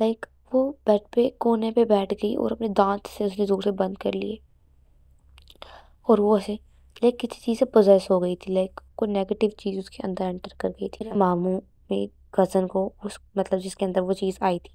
like वो bed पे कोने पे बैठ गई और अपने दांत से उसने ज़ोर से बंद कर लिए और वो ऐसे लाइक किसी चीज़ से पोजेस हो गई थी लाइक कोई नेगेटिव चीज़ उसके अंदर एंटर कर गई थी मामू मेरी कज़न को उस मतलब जिसके अंदर वो चीज़ आई थी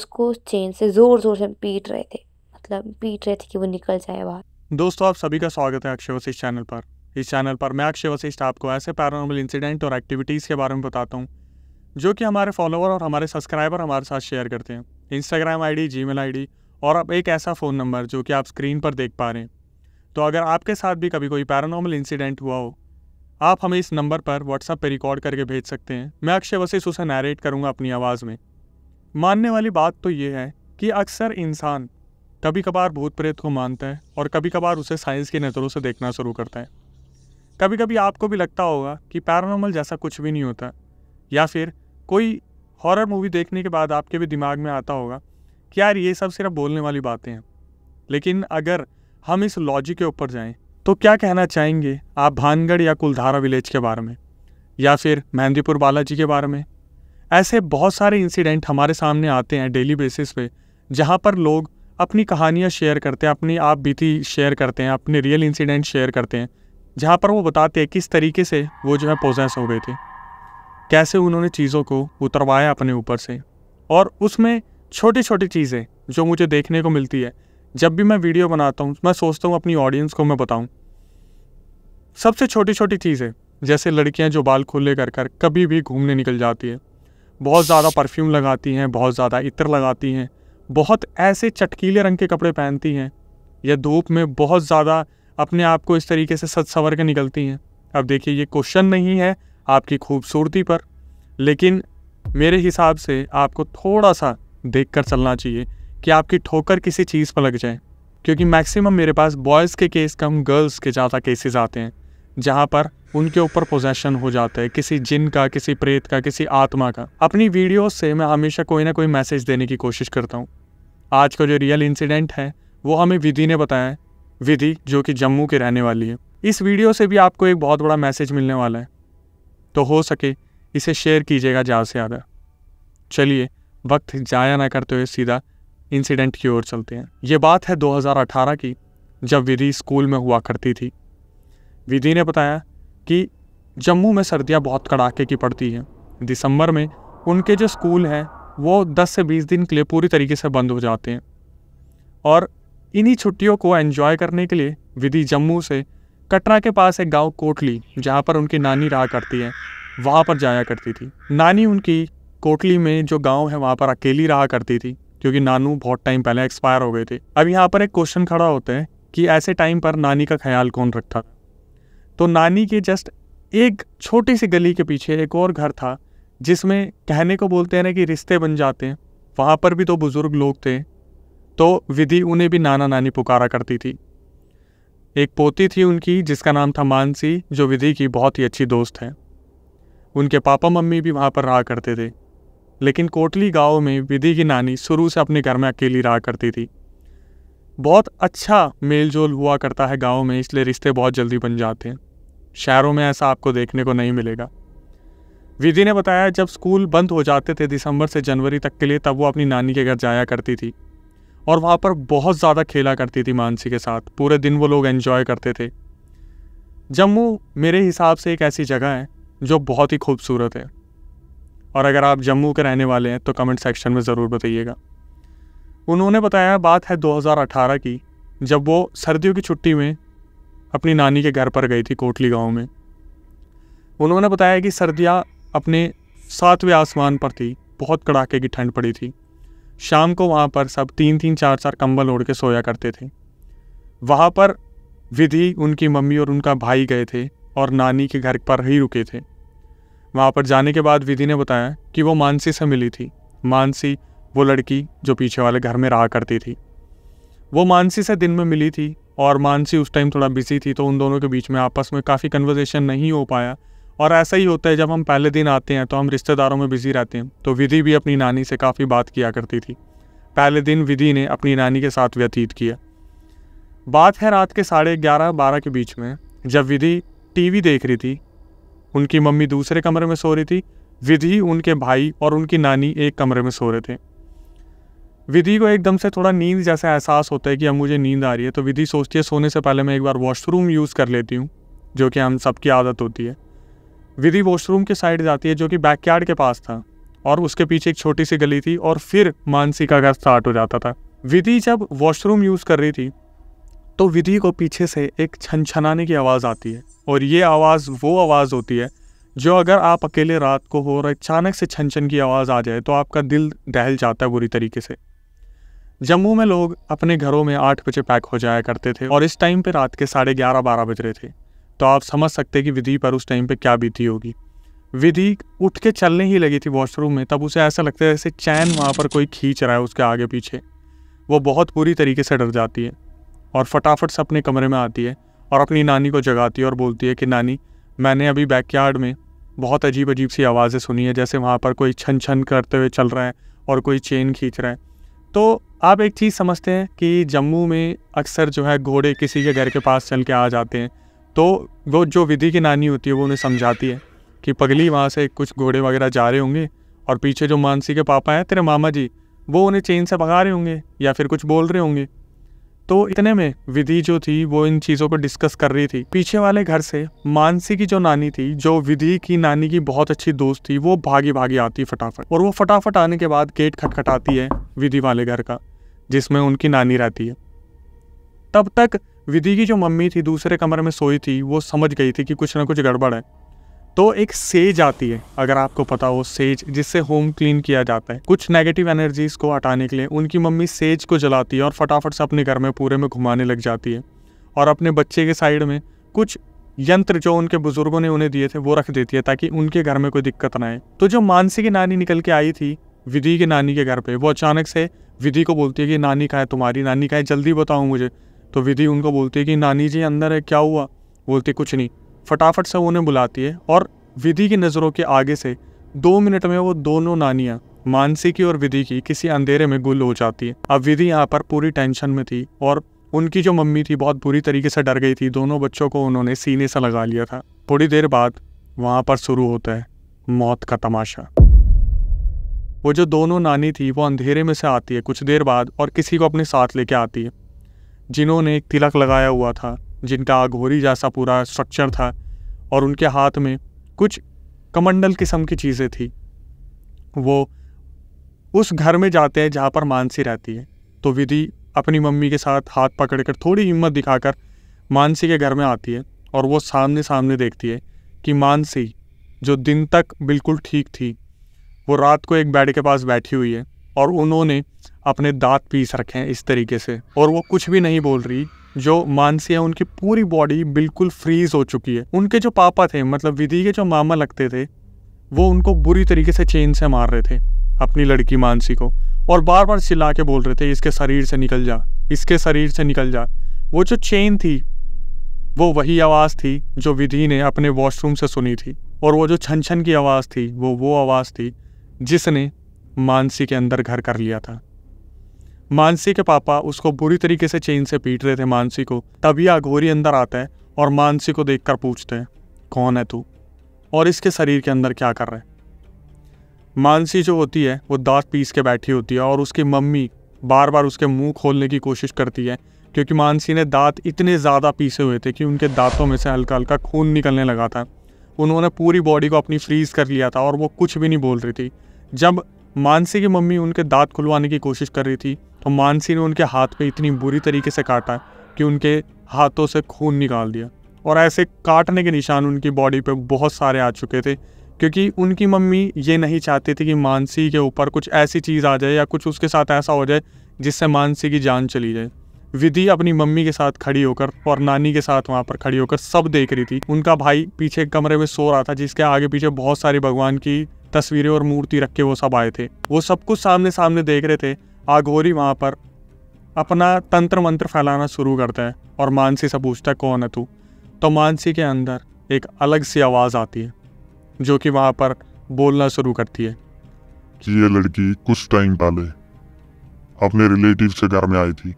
उसको उस चेन से ज़ोर ज़ोर से पीट रहे थे मतलब पीट रहे थे कि वो निकल जाए बाहर दोस्तों आप सभी का स्वागत है अक्षय वशिष्ठ चैनल पर इस चैनल पर मैं अक्षय वशिष्ठ आपको ऐसे पैरानॉर्मल इंसिडेंट और एक्टिविटीज़ के बारे में बताता हूँ जो कि हमारे फॉलोअर और हमारे सब्सक्राइबर हमारे साथ शेयर करते हैं इंस्टाग्राम आईडी, जीमेल आईडी और अब एक ऐसा फ़ोन नंबर जो कि आप स्क्रीन पर देख पा रहे हैं तो अगर आपके साथ भी कभी कोई पैरानॉमल इंसिडेंट हुआ हो आप हमें इस नंबर पर व्हाट्सएप पर रिकॉर्ड करके भेज सकते हैं मैं अक्षय वशिष उसे नैरेट करूँगा अपनी आवाज़ में मानने वाली बात तो ये है कि अक्सर इंसान कभी कभार भूत प्रेत को मानता है और कभी कभार उसे साइंस की नज़रों से देखना शुरू करता है कभी कभी आपको भी लगता होगा कि पैरानॉमल जैसा कुछ भी नहीं होता या फिर कोई हॉरर मूवी देखने के बाद आपके भी दिमाग में आता होगा कि यार ये सब सिर्फ बोलने वाली बातें हैं लेकिन अगर हम इस लॉजिक के ऊपर जाएं तो क्या कहना चाहेंगे आप भानगढ़ या कुलधारा विलेज के बारे में या फिर मेहंदीपुर बालाजी के बारे में ऐसे बहुत सारे इंसिडेंट हमारे सामने आते हैं डेली बेसिस पे जहाँ पर लोग अपनी कहानियाँ शेयर करते हैं अपनी आप बीती शेयर करते हैं अपने रियल इंसिडेंट शेयर करते हैं जहाँ पर वो बताते हैं किस तरीके से वो जो है पोजेस हो गए थे कैसे उन्होंने चीज़ों को उतरवाया अपने ऊपर से और उसमें छोटी छोटी चीज़ें जो मुझे देखने को मिलती है जब भी मैं वीडियो बनाता हूँ मैं सोचता हूँ अपनी ऑडियंस को मैं बताऊँ सबसे छोटी छोटी चीज़ें जैसे लड़कियाँ जो बाल खुले कर कर कभी भी घूमने निकल जाती है बहुत ज़्यादा परफ्यूम लगाती हैं बहुत ज़्यादा इत्र लगाती हैं बहुत ऐसे चटकीले रंग के कपड़े पहनती हैं या धूप में बहुत ज़्यादा अपने आप को इस तरीके से सच संवर के निकलती हैं अब देखिए ये क्वेश्चन नहीं है आपकी खूबसूरती पर लेकिन मेरे हिसाब से आपको थोड़ा सा देख कर चलना चाहिए कि आपकी ठोकर किसी चीज़ पर लग जाए क्योंकि मैक्सिमम मेरे पास बॉयज़ के केस कम गर्ल्स के ज़्यादा केसेस आते हैं जहाँ पर उनके ऊपर पोजेशन हो जाता है किसी जिन का किसी प्रेत का किसी आत्मा का अपनी वीडियो से मैं हमेशा कोई ना कोई मैसेज देने की कोशिश करता हूँ आज का जो रियल इंसिडेंट है वो हमें विधि ने बताया है विधि जो कि जम्मू के रहने वाली है इस वीडियो से भी आपको एक बहुत बड़ा मैसेज मिलने वाला है तो हो सके इसे शेयर कीजिएगा ज़्यादा से ज़्यादा चलिए वक्त ज़ाया ना करते हुए सीधा इंसिडेंट की ओर चलते हैं ये बात है 2018 की जब विधि स्कूल में हुआ करती थी विधि ने बताया कि जम्मू में सर्दियाँ बहुत कड़ाके की पड़ती हैं दिसंबर में उनके जो स्कूल हैं वो 10 से 20 दिन के लिए पूरी तरीके से बंद हो जाते हैं और इन्हीं छुट्टियों को एंजॉय करने के लिए विधि जम्मू से कटरा के पास एक गांव कोटली जहाँ पर उनकी नानी रहा करती है वहाँ पर जाया करती थी नानी उनकी कोटली में जो गांव है वहाँ पर अकेली रहा करती थी क्योंकि नानू बहुत टाइम पहले एक्सपायर हो गए थे अब यहाँ पर एक क्वेश्चन खड़ा होता है कि ऐसे टाइम पर नानी का ख्याल कौन रखता तो नानी के जस्ट एक छोटी सी गली के पीछे एक और घर था जिसमें कहने को बोलते हैं ना कि रिश्ते बन जाते हैं वहाँ पर भी तो बुज़ुर्ग लोग थे तो विधि उन्हें भी नाना नानी पुकारा करती थी एक पोती थी उनकी जिसका नाम था मानसी जो विधि की बहुत ही अच्छी दोस्त है उनके पापा मम्मी भी वहाँ पर रहा करते थे लेकिन कोटली गांव में विधि की नानी शुरू से अपने घर में अकेली रहा करती थी बहुत अच्छा मेल जोल हुआ करता है गाँव में इसलिए रिश्ते बहुत जल्दी बन जाते हैं शहरों में ऐसा आपको देखने को नहीं मिलेगा विधि ने बताया जब स्कूल बंद हो जाते थे दिसंबर से जनवरी तक के लिए तब वो अपनी नानी के घर जाया करती थी और वहाँ पर बहुत ज़्यादा खेला करती थी मानसी के साथ पूरे दिन वो लोग एन्जॉय करते थे जम्मू मेरे हिसाब से एक ऐसी जगह है जो बहुत ही खूबसूरत है और अगर आप जम्मू के रहने वाले हैं तो कमेंट सेक्शन में ज़रूर बताइएगा उन्होंने बताया बात है 2018 की जब वो सर्दियों की छुट्टी में अपनी नानी के घर पर गई थी कोटली गांव में उन्होंने बताया कि सर्दियाँ अपने सातवें आसमान पर थी बहुत कड़ाके की ठंड पड़ी थी शाम को वहाँ पर सब तीन तीन चार चार कंबल ओढ़ के सोया करते थे वहाँ पर विधि उनकी मम्मी और उनका भाई गए थे और नानी के घर पर ही रुके थे वहाँ पर जाने के बाद विधि ने बताया कि वो मानसी से मिली थी मानसी वो लड़की जो पीछे वाले घर में रहा करती थी वो मानसी से दिन में मिली थी और मानसी उस टाइम थोड़ा बिजी थी तो उन दोनों के बीच में आपस में काफ़ी कन्वर्जेशन नहीं हो पाया और ऐसा ही होता है जब हम पहले दिन आते हैं तो हम रिश्तेदारों में बिजी रहते हैं तो विधि भी अपनी नानी से काफ़ी बात किया करती थी पहले दिन विधि ने अपनी नानी के साथ व्यतीत किया बात है रात के साढ़े ग्यारह बारह के बीच में जब विधि टीवी देख रही थी उनकी मम्मी दूसरे कमरे में सो रही थी विधि उनके भाई और उनकी नानी एक कमरे में सो रहे थे विधि को एकदम से थोड़ा नींद जैसा एहसास होता है कि अब मुझे नींद आ रही है तो विधि सोचती है सोने से पहले मैं एक बार वॉशरूम यूज़ कर लेती हूँ जो कि हम सबकी आदत होती है विधि वॉशरूम के साइड जाती है जो कि बैकयार्ड के पास था और उसके पीछे एक छोटी सी गली थी और फिर मानसी का घर स्टार्ट हो जाता था विधि जब वॉशरूम यूज़ कर रही थी तो विधि को पीछे से एक छनछनाने की आवाज़ आती है और ये आवाज़ वो आवाज़ होती है जो अगर आप अकेले रात को हो और अचानक से छन छन की आवाज़ आ जाए तो आपका दिल दहल जाता है बुरी तरीके से जम्मू में लोग अपने घरों में आठ बजे पैक हो जाया करते थे और इस टाइम पर रात के साढ़े ग्यारह बारह बज रहे थे तो आप समझ सकते हैं कि विधि पर उस टाइम पे क्या बीती होगी विधि उठ के चलने ही लगी थी वॉशरूम में तब उसे ऐसा लगता है जैसे चैन वहाँ पर कोई खींच रहा है उसके आगे पीछे वो बहुत बुरी तरीके से डर जाती है और फटाफट से अपने कमरे में आती है और अपनी नानी को जगाती है और बोलती है कि नानी मैंने अभी बैकयार्ड में बहुत अजीब अजीब सी आवाज़ें सुनी है जैसे वहाँ पर कोई छन छन करते हुए चल रहा है और कोई चेन खींच रहा है तो आप एक चीज़ समझते हैं कि जम्मू में अक्सर जो है घोड़े किसी के घर के पास चल के आ जाते हैं तो वो जो विधि की नानी होती है वो उन्हें समझाती है कि पगली वहाँ से कुछ घोड़े वगैरह जा रहे होंगे और पीछे जो मानसी के पापा हैं तेरे मामा जी वो उन्हें चेन से भगा रहे होंगे या फिर कुछ बोल रहे होंगे तो इतने में विधि जो थी वो इन चीज़ों को डिस्कस कर रही थी पीछे वाले घर से मानसी की जो नानी थी जो विधि की नानी की बहुत अच्छी दोस्त थी वो भागी भागी आती फटाफट और वो फटाफट आने के बाद गेट खटखटाती है विधि वाले घर का जिसमें उनकी नानी रहती है तब तक विधि की जो मम्मी थी दूसरे कमरे में सोई थी वो समझ गई थी कि कुछ ना कुछ गड़बड़ है तो एक सेज आती है अगर आपको पता हो सेज जिससे होम क्लीन किया जाता है कुछ नेगेटिव एनर्जीज को हटाने के लिए उनकी मम्मी सेज को जलाती है और फटाफट से अपने घर में पूरे में घुमाने लग जाती है और अपने बच्चे के साइड में कुछ यंत्र जो उनके बुजुर्गों ने उन्हें दिए थे वो रख देती है ताकि उनके घर में कोई दिक्कत ना आए तो जो मानसी की नानी निकल के आई थी विधि के नानी के घर पे वो अचानक से विधि को बोलती है कि नानी कहाँ है तुम्हारी नानी कहाँ है जल्दी बताओ मुझे तो विधि उनको बोलती है कि नानी जी अंदर है क्या हुआ बोलती कुछ नहीं फटाफट से उन्हें बुलाती है और विधि की नज़रों के आगे से दो मिनट में वो दोनों नानियाँ मानसी की और विधि की किसी अंधेरे में गुल हो जाती है अब विधि यहाँ पर पूरी टेंशन में थी और उनकी जो मम्मी थी बहुत बुरी तरीके से डर गई थी दोनों बच्चों को उन्होंने सीने से लगा लिया था थोड़ी देर बाद वहाँ पर शुरू होता है मौत का तमाशा वो जो दोनों नानी थी वो अंधेरे में से आती है कुछ देर बाद और किसी को अपने साथ लेके आती है जिन्होंने एक तिलक लगाया हुआ था जिनका अघोरी जैसा पूरा स्ट्रक्चर था और उनके हाथ में कुछ कमंडल किस्म की चीज़ें थी वो उस घर में जाते हैं जहाँ पर मानसी रहती है तो विधि अपनी मम्मी के साथ हाथ पकड़ कर थोड़ी हिम्मत दिखाकर मानसी के घर में आती है और वो सामने सामने देखती है कि मानसी जो दिन तक बिल्कुल ठीक थी वो रात को एक बेड के पास बैठी हुई है और उन्होंने अपने दांत पीस रखे हैं इस तरीके से और वो कुछ भी नहीं बोल रही जो मानसी है उनकी पूरी बॉडी बिल्कुल फ्रीज हो चुकी है उनके जो पापा थे मतलब विधि के जो मामा लगते थे वो उनको बुरी तरीके से चेन से मार रहे थे अपनी लड़की मानसी को और बार बार चिल्ला के बोल रहे थे इसके शरीर से निकल जा इसके शरीर से निकल जा वो जो चेन थी वो वही आवाज़ थी जो विधि ने अपने वॉशरूम से सुनी थी और वो जो छन छन की आवाज़ थी वो वो आवाज़ थी जिसने मानसी के अंदर घर कर लिया था मानसी के पापा उसको बुरी तरीके से चेन से पीट रहे थे मानसी को तभी आघोरी अंदर आता है और मानसी को देखकर पूछते हैं कौन है तू और इसके शरीर के अंदर क्या कर रहे हैं मानसी जो होती है वो दांत पीस के बैठी होती है और उसकी मम्मी बार बार उसके मुंह खोलने की कोशिश करती है क्योंकि मानसी ने दांत इतने ज़्यादा पीसे हुए थे कि उनके दांतों में से हल्का हल्का खून निकलने लगा था उन्होंने पूरी बॉडी को अपनी फ्रीज़ कर लिया था और वो कुछ भी नहीं बोल रही थी जब मानसी की मम्मी उनके दांत खुलवाने की कोशिश कर रही थी तो मानसी ने उनके हाथ पे इतनी बुरी तरीके से काटा कि उनके हाथों से खून निकाल दिया और ऐसे काटने के निशान उनकी बॉडी पे बहुत सारे आ चुके थे क्योंकि उनकी मम्मी ये नहीं चाहती थी कि मानसी के ऊपर कुछ ऐसी चीज़ आ जाए या कुछ उसके साथ ऐसा हो जाए जिससे मानसी की जान चली जाए विधि अपनी मम्मी के साथ खड़ी होकर और नानी के साथ वहाँ पर खड़ी होकर सब देख रही थी उनका भाई पीछे कमरे में सो रहा था जिसके आगे पीछे बहुत सारी भगवान की तस्वीरें और मूर्ति रख के वो सब आए थे वो सब कुछ सामने सामने देख रहे थे आघोरी वहाँ पर अपना तंत्र मंत्र फैलाना शुरू करता है और मानसी से पूछता है कौन है तू तो मानसी के अंदर एक अलग सी आवाज़ आती है जो कि वहाँ पर बोलना शुरू करती है कि ये लड़की कुछ टाइम पहले अपने रिलेटिव से घर में आई थी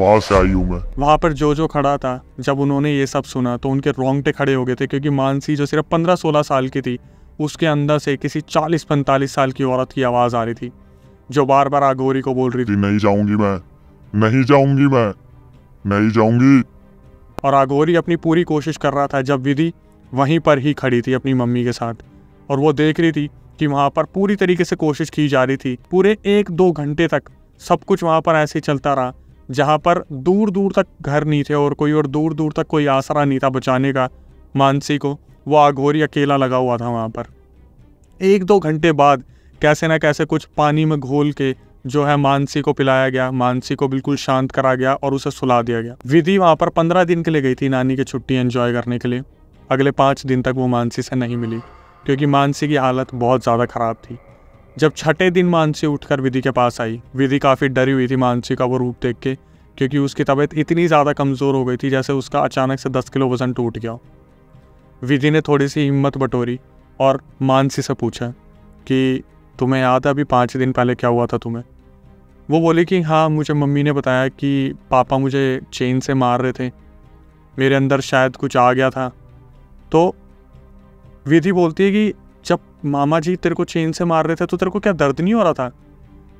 वहाँ से आई हूँ मैं वहाँ पर जो जो खड़ा था जब उन्होंने ये सब सुना तो उनके रोंगटे खड़े हो गए थे क्योंकि मानसी जो सिर्फ पंद्रह सोलह साल की थी उसके अंदर से किसी चालीस पैंतालीस साल की औरत की आवाज़ आ रही थी जो बार बार आगोरी को बोल रही थी नहीं जाऊंगी मैं नहीं जाऊंगी मैं नहीं जाऊंगी और आगोरी अपनी पूरी कोशिश कर रहा था जब विधि वहीं पर ही खड़ी थी अपनी मम्मी के साथ और वो देख रही थी कि वहाँ पर पूरी तरीके से कोशिश की जा रही थी पूरे एक दो घंटे तक सब कुछ वहाँ पर ऐसे चलता रहा जहाँ पर दूर दूर तक घर नहीं थे और कोई और दूर दूर तक कोई आसरा नहीं था बचाने का मानसी को वो आघोरी अकेला लगा हुआ था वहाँ पर एक दो घंटे बाद कैसे ना कैसे कुछ पानी में घोल के जो है मानसी को पिलाया गया मानसी को बिल्कुल शांत करा गया और उसे सुला दिया गया विधि वहाँ पर पंद्रह दिन के लिए गई थी नानी की छुट्टी एंजॉय करने के लिए अगले पाँच दिन तक वो मानसी से नहीं मिली क्योंकि मानसी की हालत बहुत ज़्यादा ख़राब थी जब छठे दिन मानसी उठकर विधि के पास आई विधि काफ़ी डरी हुई थी मानसी का वो रूप देख के क्योंकि उसकी तबीयत इतनी ज़्यादा कमज़ोर हो गई थी जैसे उसका अचानक से दस किलो वज़न टूट गया विधि ने थोड़ी सी हिम्मत बटोरी और मानसी से पूछा कि तुम्हें याद है अभी पाँच दिन पहले क्या हुआ था तुम्हें वो बोले कि हाँ मुझे मम्मी ने बताया कि पापा मुझे चेन से मार रहे थे मेरे अंदर शायद कुछ आ गया था तो विधि बोलती है कि जब मामा जी तेरे को चेन से मार रहे थे तो तेरे को क्या दर्द नहीं हो रहा था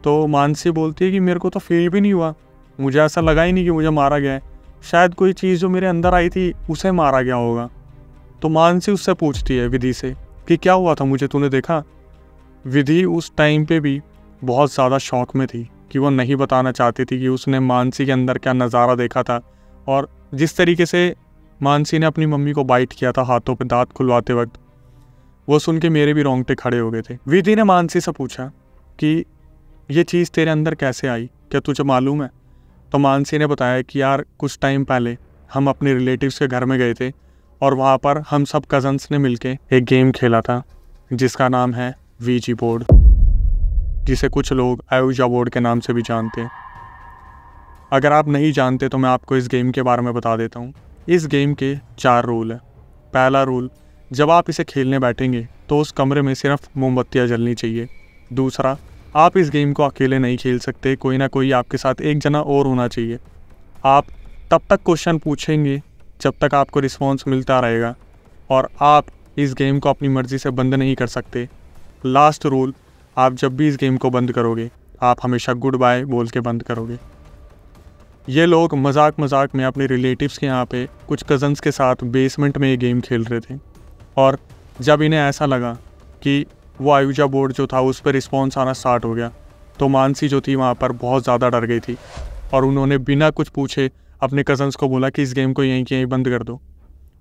तो मानसी बोलती है कि मेरे को तो फील भी नहीं हुआ मुझे ऐसा लगा ही नहीं कि मुझे मारा गया है शायद कोई चीज़ जो मेरे अंदर आई थी उसे मारा गया होगा तो मानसी उससे पूछती है विधि से कि क्या हुआ था मुझे तूने देखा विधि उस टाइम पे भी बहुत ज़्यादा शौक में थी कि वो नहीं बताना चाहती थी कि उसने मानसी के अंदर क्या नज़ारा देखा था और जिस तरीके से मानसी ने अपनी मम्मी को बाइट किया था हाथों पर दांत खुलवाते वक्त वो सुन के मेरे भी रोंगटे खड़े हो गए थे विधि ने मानसी से पूछा कि ये चीज़ तेरे अंदर कैसे आई क्या तुझे मालूम है तो मानसी ने बताया कि यार कुछ टाइम पहले हम अपने रिलेटिव्स के घर में गए थे और वहाँ पर हम सब कज़न्स ने मिलके एक गेम खेला था जिसका नाम है वीजी बोर्ड जिसे कुछ लोग आयुजा बोर्ड के नाम से भी जानते हैं अगर आप नहीं जानते तो मैं आपको इस गेम के बारे में बता देता हूँ इस गेम के चार रूल हैं पहला रूल जब आप इसे खेलने बैठेंगे तो उस कमरे में सिर्फ मोमबत्तियाँ जलनी चाहिए दूसरा आप इस गेम को अकेले नहीं खेल सकते कोई ना कोई आपके साथ एक जना और होना चाहिए आप तब तक क्वेश्चन पूछेंगे जब तक आपको रिस्पॉन्स मिलता रहेगा और आप इस गेम को अपनी मर्ज़ी से बंद नहीं कर सकते लास्ट रूल आप जब भी इस गेम को बंद करोगे आप हमेशा गुड बाय बोल के बंद करोगे ये लोग मजाक मजाक में अपने रिलेटिव्स के यहाँ पे कुछ कज़न्स के साथ बेसमेंट में ये गेम खेल रहे थे और जब इन्हें ऐसा लगा कि वो आयुजा बोर्ड जो था उस पर रिस्पॉन्स आना स्टार्ट हो गया तो मानसी जो थी वहाँ पर बहुत ज़्यादा डर गई थी और उन्होंने बिना कुछ पूछे अपने कज़न्स को बोला कि इस गेम को यहीं के यहीं बंद कर दो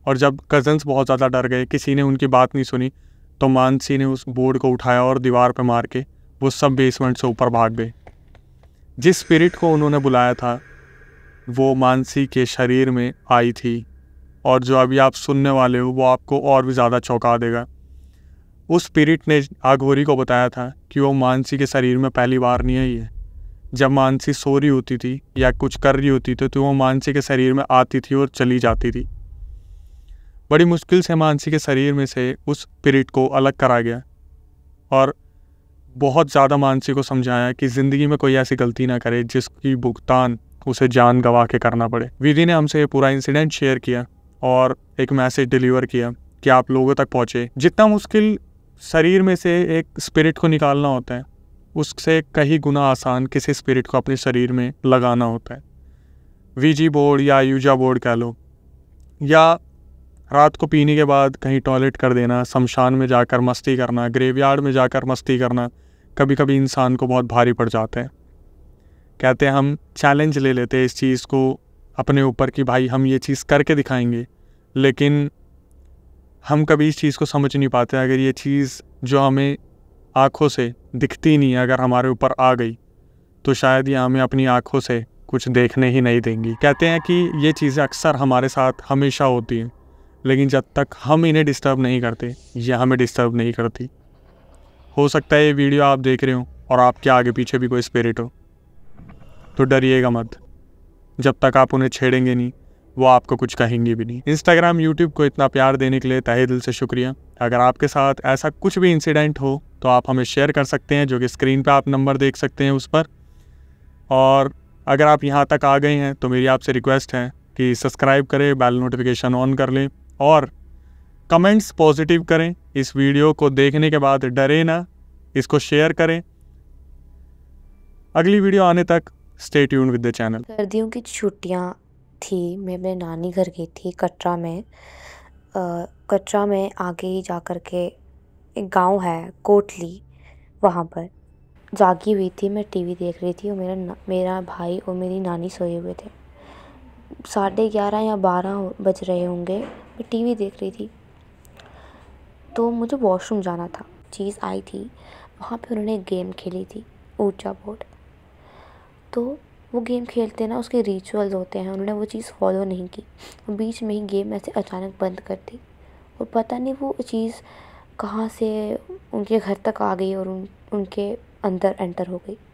और जब कज़न्स बहुत ज़्यादा डर गए किसी ने उनकी बात नहीं सुनी तो मानसी ने उस बोर्ड को उठाया और दीवार पर मार के वो सब बेसमेंट से ऊपर भाग गए जिस स्पिरिट को उन्होंने बुलाया था वो मानसी के शरीर में आई थी और जो अभी आप सुनने वाले हो वो आपको और भी ज़्यादा चौंका देगा उस स्पिरिट ने आघोरी को बताया था कि वो मानसी के शरीर में पहली बार नहीं आई है जब मानसी सो रही होती थी या कुछ कर रही होती थी तो वो मानसी के शरीर में आती थी और चली जाती थी बड़ी मुश्किल से मानसी के शरीर में से उस पिरिट को अलग करा गया और बहुत ज़्यादा मानसी को समझाया कि ज़िंदगी में कोई ऐसी गलती ना करे जिसकी भुगतान उसे जान गवा के करना पड़े विधि ने हमसे ये पूरा इंसिडेंट शेयर किया और एक मैसेज डिलीवर किया कि आप लोगों तक पहुँचे जितना मुश्किल शरीर में से एक स्पिरिट को निकालना होता है उससे कहीं गुना आसान किसी स्पिरिट को अपने शरीर में लगाना होता है वी बोर्ड या यूजा बोर्ड कह लो या रात को पीने के बाद कहीं टॉयलेट कर देना शमशान में जाकर मस्ती करना ग्रेवयार्ड में जाकर मस्ती करना कभी कभी इंसान को बहुत भारी पड़ जाते हैं कहते हैं हम चैलेंज ले लेते हैं इस चीज़ को अपने ऊपर कि भाई हम ये चीज़ करके दिखाएंगे लेकिन हम कभी इस चीज़ को समझ नहीं पाते अगर ये चीज़ जो हमें आँखों से दिखती नहीं अगर हमारे ऊपर आ गई तो शायद ये हमें अपनी आँखों से कुछ देखने ही नहीं देंगी कहते हैं कि ये चीज़ें अक्सर हमारे साथ हमेशा होती हैं लेकिन जब तक हम इन्हें डिस्टर्ब नहीं करते ये हमें डिस्टर्ब नहीं करती हो सकता है ये वीडियो आप देख रहे हो और आपके आगे पीछे भी कोई स्पिरिट हो तो डरिएगा मत जब तक आप उन्हें छेड़ेंगे नहीं वो आपको कुछ कहेंगे भी नहीं इंस्टाग्राम यूट्यूब को इतना प्यार देने के लिए तहे दिल से शुक्रिया अगर आपके साथ ऐसा कुछ भी इंसिडेंट हो तो आप हमें शेयर कर सकते हैं जो कि स्क्रीन पर आप नंबर देख सकते हैं उस पर और अगर आप यहाँ तक आ गए हैं तो मेरी आपसे रिक्वेस्ट है कि सब्सक्राइब करें बेल नोटिफिकेशन ऑन कर लें और कमेंट्स पॉजिटिव करें इस वीडियो को देखने के बाद डरे ना इसको शेयर करें अगली वीडियो आने तक stay tune with the channel सर्दियों की छुट्टियाँ थी मैं अपने नानी घर गई थी कटरा में कटरा में आगे ही जा कर के एक गांव है कोटली वहाँ पर जागी हुई थी मैं टीवी देख रही थी और मेरा मेरा भाई और मेरी नानी सोए हुए थे साढ़े ग्यारह या बारह बज रहे होंगे मैं टीवी देख रही थी तो मुझे वॉशरूम जाना था चीज़ आई थी वहाँ पे उन्होंने गेम खेली थी ऊर्जा बोर्ड तो वो गेम खेलते ना उसके रिचुअल्स होते हैं उन्होंने वो चीज़ फॉलो नहीं की वो बीच में ही गेम ऐसे अचानक बंद कर दी और पता नहीं वो चीज़ कहाँ से उनके घर तक आ गई और उन उनके अंदर एंटर हो गई